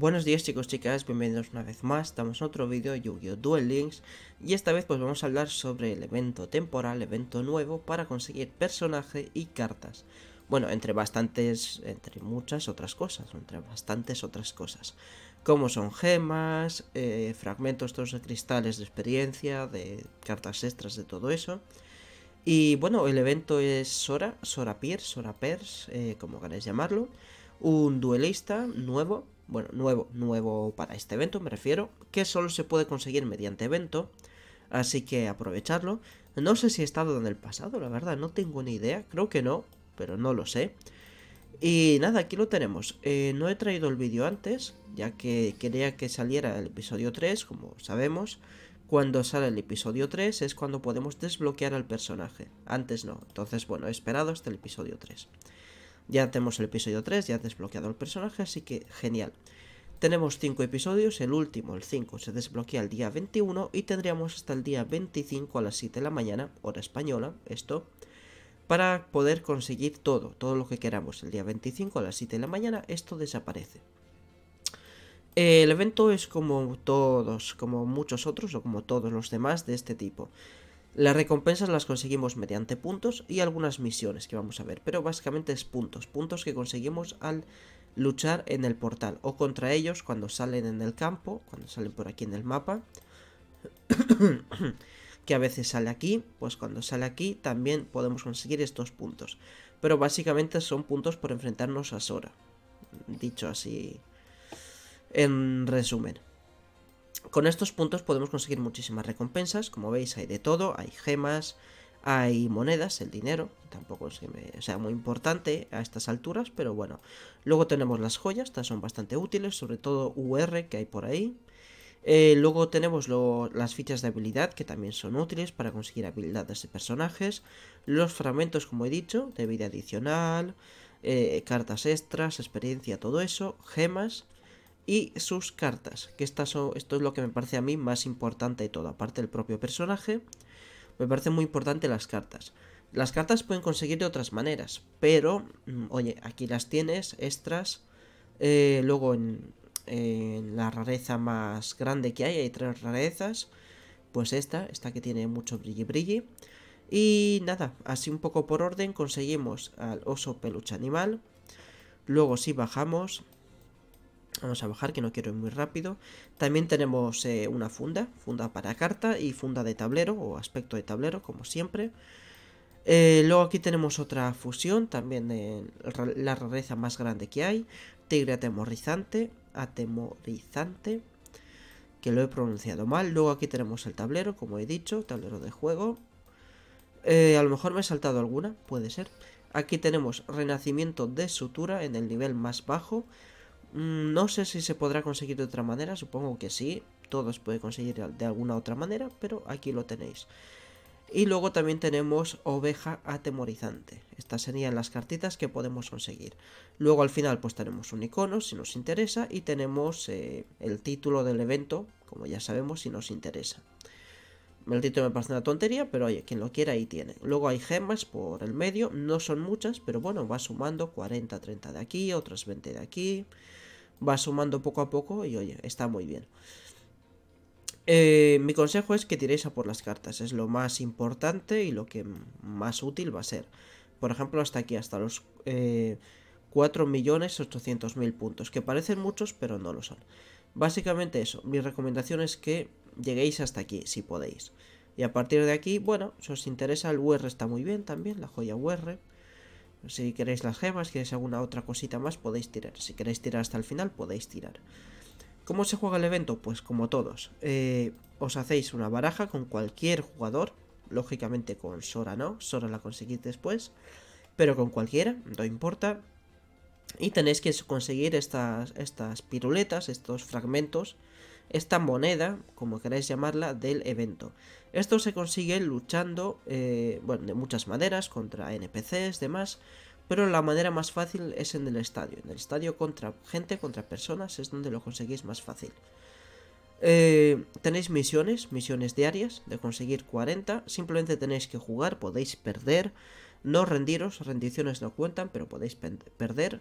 Buenos días chicos, chicas, bienvenidos una vez más, estamos en otro vídeo de Yu-Gi-Oh! Duel Links y esta vez pues vamos a hablar sobre el evento temporal, evento nuevo para conseguir personaje y cartas. Bueno, entre bastantes, entre muchas otras cosas, entre bastantes otras cosas. Como son gemas, eh, fragmentos todos de cristales de experiencia, de cartas extras, de todo eso. Y bueno, el evento es Sora, Sora Pierce, Sora Pers, eh, como queréis llamarlo. Un duelista nuevo bueno, nuevo, nuevo para este evento me refiero, que solo se puede conseguir mediante evento, así que aprovecharlo. No sé si he estado en el pasado, la verdad, no tengo ni idea, creo que no, pero no lo sé. Y nada, aquí lo tenemos. Eh, no he traído el vídeo antes, ya que quería que saliera el episodio 3, como sabemos. Cuando sale el episodio 3 es cuando podemos desbloquear al personaje. Antes no. Entonces, bueno, he esperado hasta el episodio 3. Ya tenemos el episodio 3, ya desbloqueado el personaje, así que genial. Tenemos 5 episodios, el último, el 5, se desbloquea el día 21 y tendríamos hasta el día 25 a las 7 de la mañana, hora española, esto, para poder conseguir todo, todo lo que queramos. El día 25 a las 7 de la mañana esto desaparece. El evento es como todos, como muchos otros o como todos los demás de este tipo. Las recompensas las conseguimos mediante puntos y algunas misiones que vamos a ver, pero básicamente es puntos, puntos que conseguimos al luchar en el portal o contra ellos cuando salen en el campo, cuando salen por aquí en el mapa, que a veces sale aquí, pues cuando sale aquí también podemos conseguir estos puntos, pero básicamente son puntos por enfrentarnos a Sora, dicho así en resumen. Con estos puntos podemos conseguir muchísimas recompensas, como veis hay de todo, hay gemas, hay monedas, el dinero, tampoco es que sea muy importante a estas alturas, pero bueno. Luego tenemos las joyas, estas son bastante útiles, sobre todo UR que hay por ahí. Eh, luego tenemos las fichas de habilidad, que también son útiles para conseguir habilidades de personajes. Los fragmentos, como he dicho, de vida adicional, eh, cartas extras, experiencia, todo eso, gemas y sus cartas, que esto es lo que me parece a mí más importante de todo, aparte del propio personaje, me parece muy importante las cartas. Las cartas pueden conseguir de otras maneras, pero, mm, oye, aquí las tienes, extras, eh, luego en, la rareza más grande que hay, hay tres rarezas, pues esta, esta que tiene mucho brilli brilli, y nada, así un poco por orden conseguimos al oso peluche animal. Luego si bajamos Vamos a bajar que no quiero ir muy rápido. También tenemos eh, una funda, funda para carta y funda de tablero o aspecto de tablero como siempre. Eh, luego aquí tenemos otra fusión, también la rareza más grande que hay. Tigre atemorizante, atemorizante, que lo he pronunciado mal. Luego aquí tenemos el tablero, como he dicho, tablero de juego. Eh, a lo mejor me he saltado alguna, puede ser. Aquí tenemos renacimiento de sutura en el nivel más bajo. Mm, no sé si se podrá conseguir de otra manera, supongo que sí. todos pueden puede conseguir de alguna otra manera, pero aquí lo tenéis. Y luego también tenemos oveja atemorizante. Estas serían las cartitas que podemos conseguir. Luego al final pues tenemos un icono si nos interesa y tenemos eh, el título del evento, como ya sabemos si nos interesa. El título me parece una tontería, pero oye, quien lo quiera ahí tiene. Luego hay gemas por el medio, no son muchas, pero bueno, va sumando 40, 30 de aquí, otras 20 de aquí. Va sumando poco a poco y oye, está muy bien. Eh, mi consejo es que tiréis a por las cartas, es lo más importante y lo que más útil va a ser. Por ejemplo, hasta aquí, hasta los 4.800.000 eh, puntos, que parecen muchos, pero no lo son. Básicamente eso, mi recomendación es que lleguéis hasta aquí, si podéis. Y a partir de aquí, bueno, si os interesa, el UR está muy bien también, la joya UR. Si queréis las gemas, queréis alguna otra cosita más, podéis tirar. Si queréis tirar hasta el final, podéis tirar. ¿Cómo se juega el evento? Pues como todos. Eh, os hacéis una baraja con cualquier jugador. Lógicamente con Sora no, Sora la conseguís después. Pero con cualquiera, no importa. Y tenéis que conseguir estas, estas piruletas, estos fragmentos esta moneda, como queráis llamarla, del evento. Esto se consigue luchando, eh, bueno, de muchas maneras, contra NPCs, demás, pero la manera más fácil es en el estadio. En el estadio contra gente, contra personas, es donde lo conseguís más fácil. Eh, tenéis misiones, misiones diarias de conseguir 40, simplemente tenéis que jugar, podéis perder, no rendiros, rendiciones no cuentan, pero podéis perder.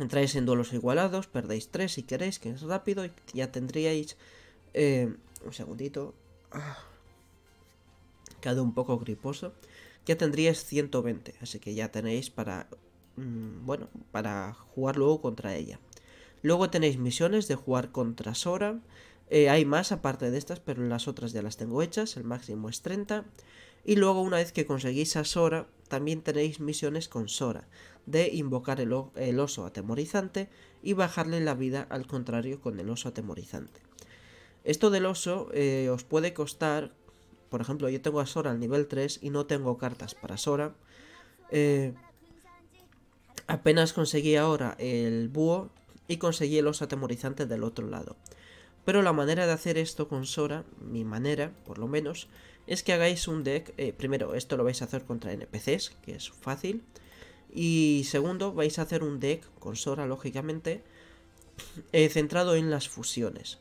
Entráis en duelos igualados, perdéis 3 si queréis, que es rápido, y ya tendríais... Eh, un segundito. Ah, un poco griposo. Ya tendríais 120, así que ya tenéis para... Mm, bueno, para jugar luego contra ella. Luego tenéis misiones de jugar contra Sora. Eh, hay más aparte de estas, pero las otras ya las tengo hechas. El máximo es 30. Y luego una vez que conseguís a Sora, también tenéis misiones con Sora, de invocar el, oso atemorizante y bajarle la vida al contrario con el oso atemorizante. Esto del oso eh, os puede costar, por ejemplo, yo tengo a Sora al nivel 3 y no tengo cartas para Sora. Eh, apenas conseguí ahora el búho y conseguí el oso atemorizante del otro lado. Pero la manera de hacer esto con Sora, mi manera, por lo menos, es que hagáis un deck. Eh, primero, esto lo vais a hacer contra NPCs, que es fácil. Y segundo, vais a hacer un deck con Sora, lógicamente, eh, centrado en las fusiones.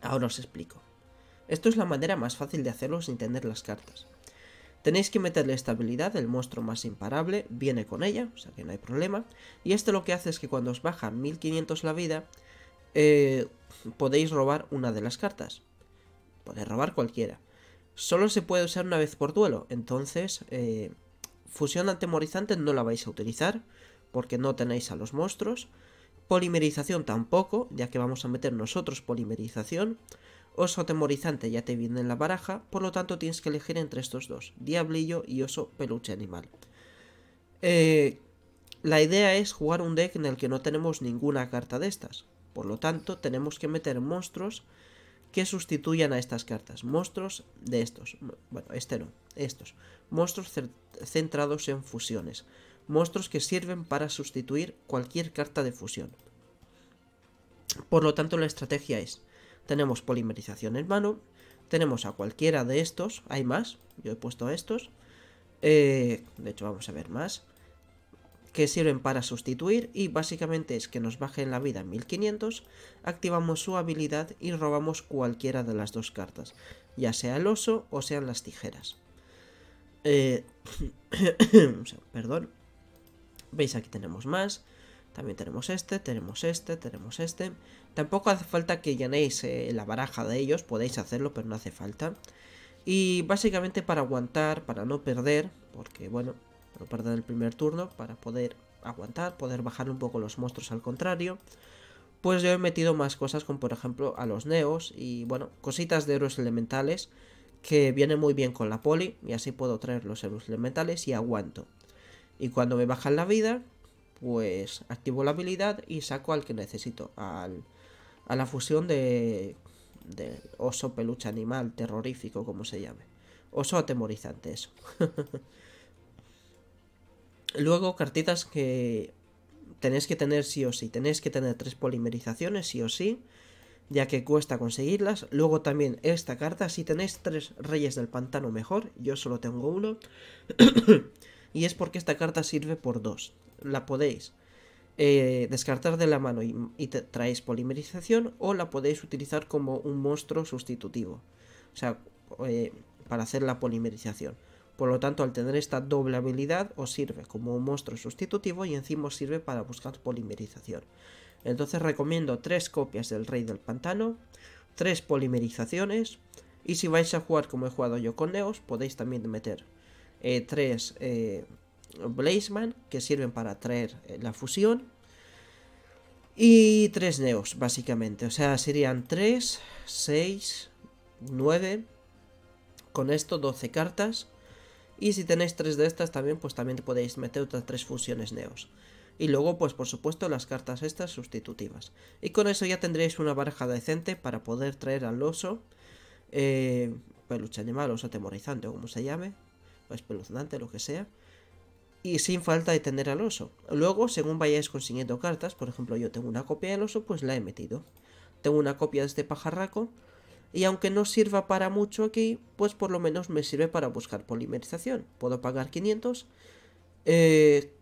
Ahora os explico. Esto es la manera más fácil de hacerlo sin tener las cartas. Tenéis que meterle estabilidad, el monstruo más imparable viene con ella, o sea que no hay problema. Y esto lo que hace es que cuando os baja 1500 la vida, eh, podéis robar una de las cartas. Podéis robar cualquiera. Solo se puede usar una vez por duelo, entonces eh, fusión antemorizante no la vais a utilizar porque no tenéis a los monstruos. Polimerización tampoco, ya que vamos a meter nosotros polimerización. Oso atemorizante ya te viene en la baraja, por lo tanto tienes que elegir entre estos dos, Diablillo y Oso Peluche Animal. Eh, la idea es jugar un deck en el que no tenemos ninguna carta de estas, por lo tanto, tenemos que meter monstruos que sustituyan a estas cartas. Monstruos de estos. Bueno, este no. Estos. Monstruos centrados en fusiones. Monstruos que sirven para sustituir cualquier carta de fusión. Por lo tanto, la estrategia es... Tenemos polimerización en mano. Tenemos a cualquiera de estos. Hay más. Yo he puesto a estos. Eh, de hecho, vamos a ver más que sirven para sustituir y básicamente es que nos bajen la vida en 1500, activamos su habilidad y robamos cualquiera de las dos cartas, ya sea el oso o sean las tijeras. Eh, perdón. Veis aquí tenemos más. También tenemos este, tenemos este, tenemos este. Tampoco hace falta que llenéis eh, la baraja de ellos, podéis hacerlo, pero no hace falta. Y básicamente para aguantar, para no perder, porque bueno, para del primer turno para poder aguantar, poder bajar un poco los monstruos al contrario. Pues yo he metido más cosas como por ejemplo a los neos y bueno, cositas de héroes elementales que vienen muy bien con la poli y así puedo traer los héroes elementales y aguanto. Y cuando me bajan la vida, pues activo la habilidad y saco al que necesito, al, a la fusión de, de oso peluche animal terrorífico como se llame. Oso atemorizante eso. luego cartitas que tenéis que tener sí o sí. Tenéis que tener tres polimerizaciones sí o sí, ya que cuesta conseguirlas. Luego también esta carta, si tenéis tres reyes del pantano mejor, yo solo tengo uno. y es porque esta carta sirve por dos. La podéis eh, descartar de la mano y, traéis polimerización o la podéis utilizar como un monstruo sustitutivo. O sea, eh, para hacer la polimerización. Por lo tanto, al tener esta doble habilidad, os sirve como un monstruo sustitutivo y encima os sirve para buscar polimerización. Entonces recomiendo tres copias del Rey del Pantano, tres polimerizaciones, y si vais a jugar como he jugado yo con Neos, podéis también meter eh, tres eh, Blazeman, que sirven para traer eh, la fusión, y tres Neos, básicamente. O sea, serían 3, 6, 9, con esto 12 cartas y si tenéis tres de estas también, pues también podéis meter otras tres fusiones neos. Y luego, pues por supuesto, las cartas estas sustitutivas. Y con eso ya tendréis una baraja decente para poder traer al oso, eh, peluche animal, oso atemorizante o como se llame, o espeluznante, lo que sea. Y sin falta de tener al oso. Luego, según vayáis consiguiendo cartas, por ejemplo, yo tengo una copia del oso, pues la he metido. Tengo una copia de este pajarraco, y aunque no sirva para mucho aquí, pues por lo menos me sirve para buscar polimerización. Puedo pagar 500 eh,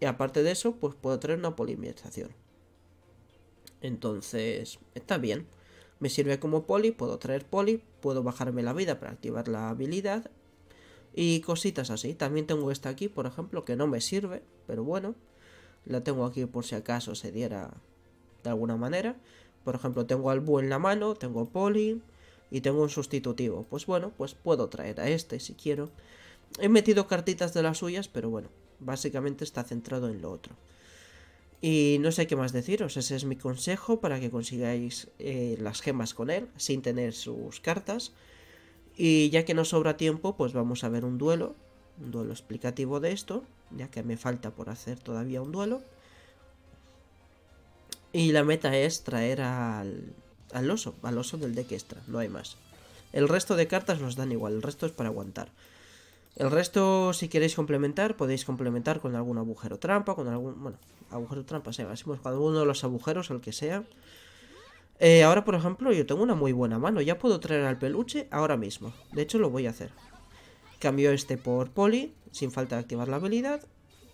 y aparte de eso, pues puedo traer una polimerización. Entonces, está bien. Me sirve como poli, puedo traer poli, puedo bajarme la vida para activar la habilidad y cositas así. También tengo esta aquí, por ejemplo, que no me sirve, pero bueno, la tengo aquí por si acaso se diera de alguna manera. Por ejemplo, tengo al Bu en la mano, tengo Poli y tengo un sustitutivo. Pues bueno, pues puedo traer a este si quiero. He metido cartitas de las suyas, pero bueno, básicamente está centrado en lo otro. Y no sé qué más deciros, ese es mi consejo para que consigáis eh, las gemas con él, sin tener sus cartas. Y ya que no sobra tiempo, pues vamos a ver un duelo, un duelo explicativo de esto, ya que me falta por hacer todavía un duelo. Y la meta es traer al, al oso, al oso del deck extra, no hay más. El resto de cartas nos dan igual, el resto es para aguantar. El resto, si queréis complementar, podéis complementar con algún agujero trampa, con algún... Bueno, agujero trampa, sea, hacemos con alguno de los agujeros, el que sea. Eh, ahora, por ejemplo, yo tengo una muy buena mano. Ya puedo traer al peluche ahora mismo. De hecho, lo voy a hacer. Cambio este por poli, sin falta de activar la habilidad.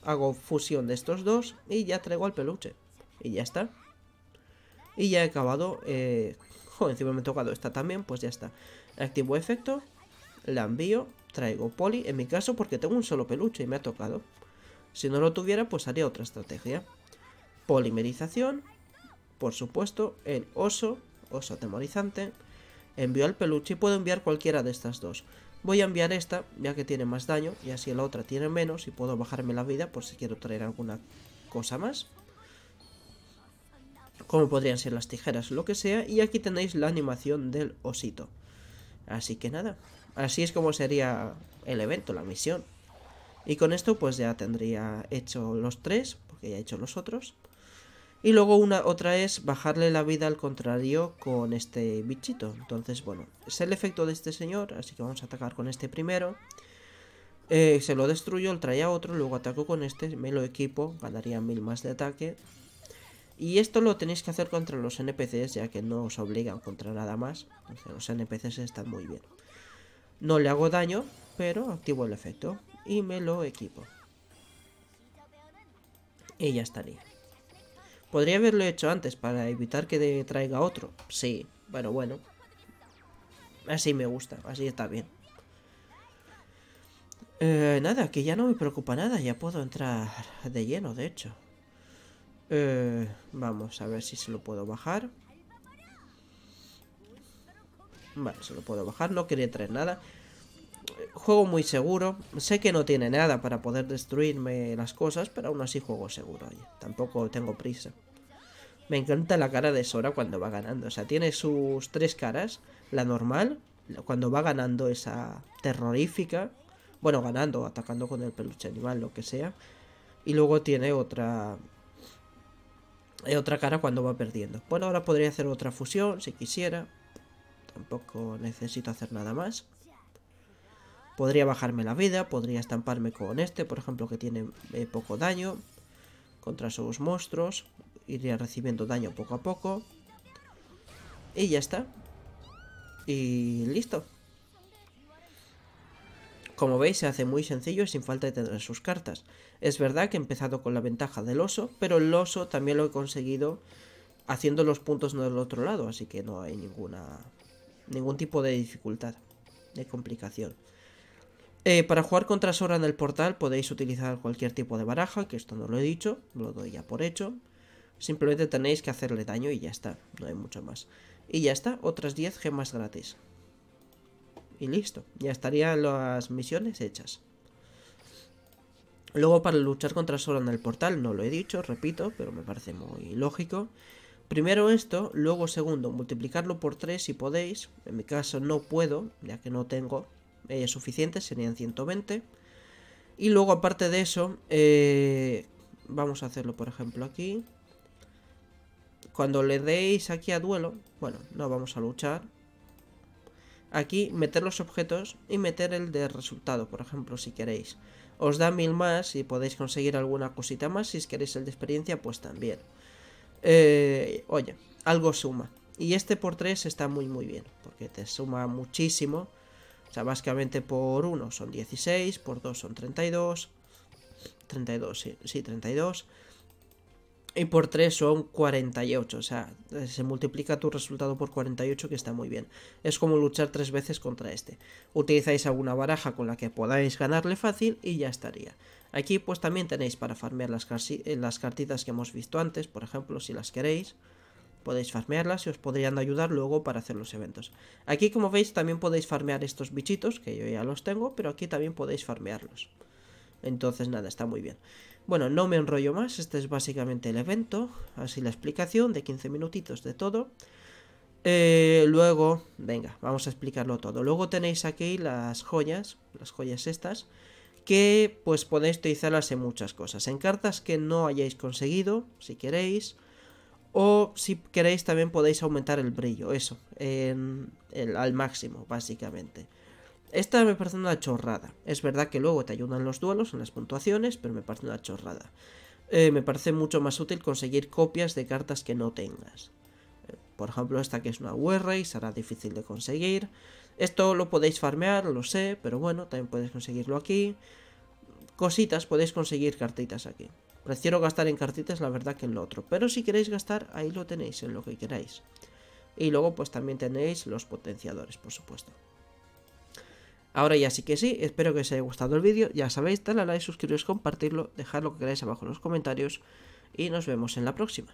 Hago fusión de estos dos y ya traigo al peluche. Y ya está. Y ya he acabado. Eh, joder, encima me he tocado esta también, pues ya está. Activo efecto, la envío, traigo poli, en mi caso porque tengo un solo peluche y me ha tocado. Si no lo tuviera, pues haría otra estrategia. Polimerización, por supuesto, el oso, oso atemorizante, envío al peluche y puedo enviar cualquiera de estas dos. Voy a enviar esta, ya que tiene más daño, y así la otra tiene menos y puedo bajarme la vida por si quiero traer alguna cosa más como podrían ser las tijeras, lo que sea, y aquí tenéis la animación del osito. Así que nada, así es como sería el evento, la misión. Y con esto pues ya tendría hecho los tres, porque ya he hecho los otros. Y luego una otra es bajarle la vida al contrario con este bichito. Entonces, bueno, es el efecto de este señor, así que vamos a atacar con este primero. Eh, se lo destruyo, el trae a otro, luego ataco con este, me lo equipo, ganaría mil más de ataque. Y esto lo tenéis que hacer contra los NPCs, ya que no os obligan contra nada más. los NPCs están muy bien. No le hago daño, pero activo el efecto y me lo equipo. Y ya estaría. Podría haberlo hecho antes para evitar que traiga otro. Sí, pero bueno. Así me gusta, así está bien. Eh, nada, que ya no me preocupa nada, ya puedo entrar de lleno, de hecho. Eh, vamos a ver si se lo puedo bajar. Vale, se lo puedo bajar. No quería traer nada. Eh, juego muy seguro. Sé que no tiene nada para poder destruirme las cosas, pero aún así juego seguro. tampoco tengo prisa. Me encanta la cara de Sora cuando va ganando. O sea, tiene sus tres caras. La normal, cuando va ganando esa terrorífica. Bueno, ganando, atacando con el peluche animal, lo que sea. Y luego tiene otra hay otra cara cuando va perdiendo. Bueno, ahora podría hacer otra fusión si quisiera. Tampoco necesito hacer nada más. Podría bajarme la vida, podría estamparme con este, por ejemplo, que tiene eh, poco daño. Contra sus monstruos, iría recibiendo daño poco a poco. Y ya está. Y listo. Como veis se hace muy sencillo sin falta de tener sus cartas. Es verdad que he empezado con la ventaja del oso, pero el oso también lo he conseguido haciendo los puntos del otro lado, así que no hay ninguna ningún tipo de dificultad, de complicación. Eh, para jugar contra Sora en el portal podéis utilizar cualquier tipo de baraja, que esto no lo he dicho, lo doy ya por hecho. Simplemente tenéis que hacerle daño y ya está, no hay mucho más. Y ya está, otras 10 gemas gratis y listo. Ya estarían las misiones hechas. Luego para luchar contra Sora en el portal, no lo he dicho, repito, pero me parece muy lógico. Primero esto, luego segundo, multiplicarlo por 3 si podéis. En mi caso no puedo, ya que no tengo eh, suficiente serían 120. Y luego aparte de eso, eh, vamos a hacerlo por ejemplo aquí. Cuando le deis aquí a duelo, bueno, no vamos a luchar, Aquí meter los objetos y meter el de resultado, por ejemplo, si queréis. Os da mil más y podéis conseguir alguna cosita más. Si queréis el de experiencia, pues también. Eh, oye, algo suma. Y este por 3 está muy muy bien, porque te suma muchísimo. O sea, básicamente por 1 son 16, por 2 son 32. 32, sí 32 y por 3 son 48, o sea, se multiplica tu resultado por 48 que está muy bien. Es como luchar tres veces contra este. Utilizáis alguna baraja con la que podáis ganarle fácil y ya estaría. Aquí pues también tenéis para farmear las, eh, las cartitas que hemos visto antes, por ejemplo, si las queréis. Podéis farmearlas y os podrían ayudar luego para hacer los eventos. Aquí como veis también podéis farmear estos bichitos, que yo ya los tengo, pero aquí también podéis farmearlos. Entonces nada, está muy bien. Bueno, no me enrollo más, este es básicamente el evento, así la explicación de 15 minutitos de todo. Eh, luego, venga, vamos a explicarlo todo. Luego tenéis aquí las joyas, las joyas estas, que pues podéis utilizarlas en muchas cosas. En cartas que no hayáis conseguido, si queréis, o si queréis también podéis aumentar el brillo, eso, al máximo, básicamente. Esta me parece una chorrada. Es verdad que luego te ayudan los duelos en las puntuaciones, pero me parece una chorrada. Eh, me parece mucho más útil conseguir copias de cartas que no tengas. Eh, por ejemplo, esta que es una guerra y será difícil de conseguir. Esto lo podéis farmear, lo sé, pero bueno, también podéis conseguirlo aquí. Cositas, podéis conseguir cartitas aquí. Prefiero gastar en cartitas, la verdad, que en lo otro. Pero si queréis gastar, ahí lo tenéis, en lo que queráis. Y luego, pues también tenéis los potenciadores, por supuesto. Ahora ya sí que sí, espero que os haya gustado el vídeo, ya sabéis, dale a like, suscribiros, compartirlo, dejad lo que queráis abajo en los comentarios y nos vemos en la próxima.